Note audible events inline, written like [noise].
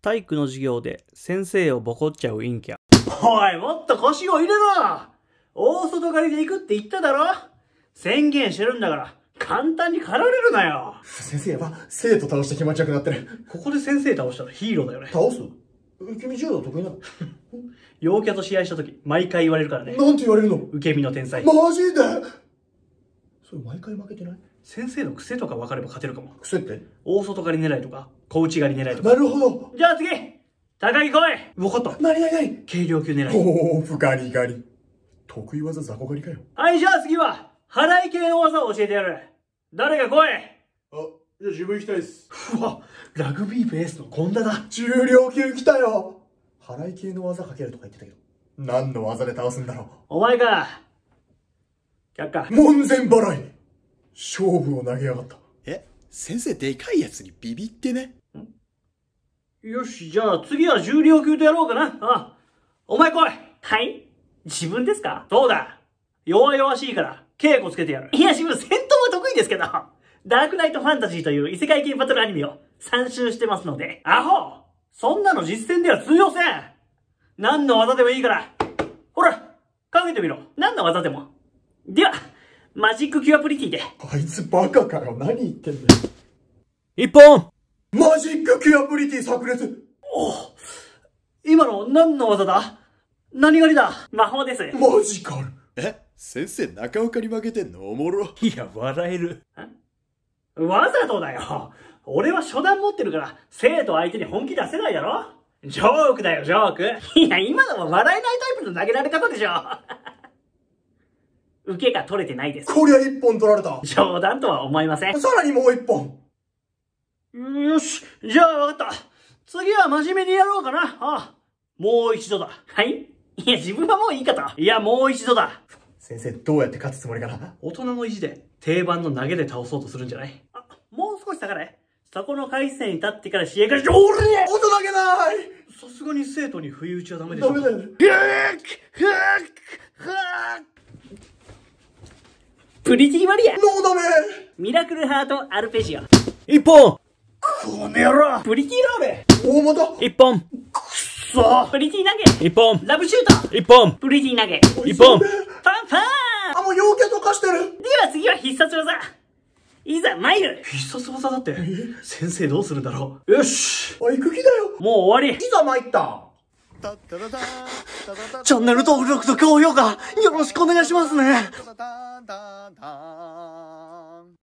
体育の授業で先生をボコっちゃう陰キャ。おい、もっと腰を入れろ大外刈りで行くって言っただろ宣言してるんだから、簡単に狩られるなよ先生やば、生徒倒して気持ちよくなってる。ここで先生倒したらヒーローだよね。倒す受け身柔道得意なの [laughs] 陽キャと試合した時、毎回言われるからね。なんて言われるの受け身の天才。マジでそれ毎回負けてない先生の癖とか分かれば勝てるかも。癖って大外刈り狙いとか、小内刈り狙いとか。なるほど。じゃあ次高木来い分かった。なりながな軽量級狙い。おふガリガリ。得意技ザコガリかよ。はい、じゃあ次は、払い系の技を教えてやる。誰が来いあ、じゃあ自分行きたいです。うわ、ラグビーベースのこ田だ。重量級来たよ。払い系の技かけるとか言ってたけど。何の技で倒すんだろう。お前か。却下。門前払い。勝負を投げやがった。先生でかいやつにビビってね。よし、じゃあ次は重量級とやろうかな。あお前来いはい自分ですかそうだ弱々しいから、稽古つけてやる。いや、自分戦闘は得意ですけど、ダークナイトファンタジーという異世界系バトルアニメを参集してますので。アホそんなの実戦では通用せん何の技でもいいからほら考えてみろ何の技でもではマジックキュアプリティで。あいつバカかよ。何言ってんだよ。一本マジックキュアプリティ炸裂お今の何の技だ何狩りだ魔法です。マジカルえ先生中岡に負けてんのおもろ。いや、笑える。わざとだよ。俺は初段持ってるから、生徒相手に本気出せないだろジョークだよ、ジョーク。[laughs] いや、今のは笑えないタイプの投げられ方でしょ。受けが取れてないです。こりゃ一本取られた。冗談とは思いません。さらにもう一本。よし。じゃあ分かった。次は真面目にやろうかな。ああ。もう一度だ。はいいや、自分はもういいかと。いや、もう一度だ。先生、どうやって勝つつもりかな大人の意地で、定番の投げで倒そうとするんじゃないあ、もう少し下がれ。そこの回線に立ってから試合開始。俺に音投げないさすがに生徒に不意打ちはダメでしょ。ダメだよ。プリティマリアノーダメミラクルハートアルペジオ一本この野郎プリティラーン大元一本くっそプリティ投げ一本ラブシュート一本プリティ投げ一本パンパンあ、もう要件溶かしてるでは次は必殺技いざ参る必殺技だって先生どうするんだろうよしあ、行く気だよもう終わりいざ参ったチャンネル登録と高評価よろしくお願いしますね他。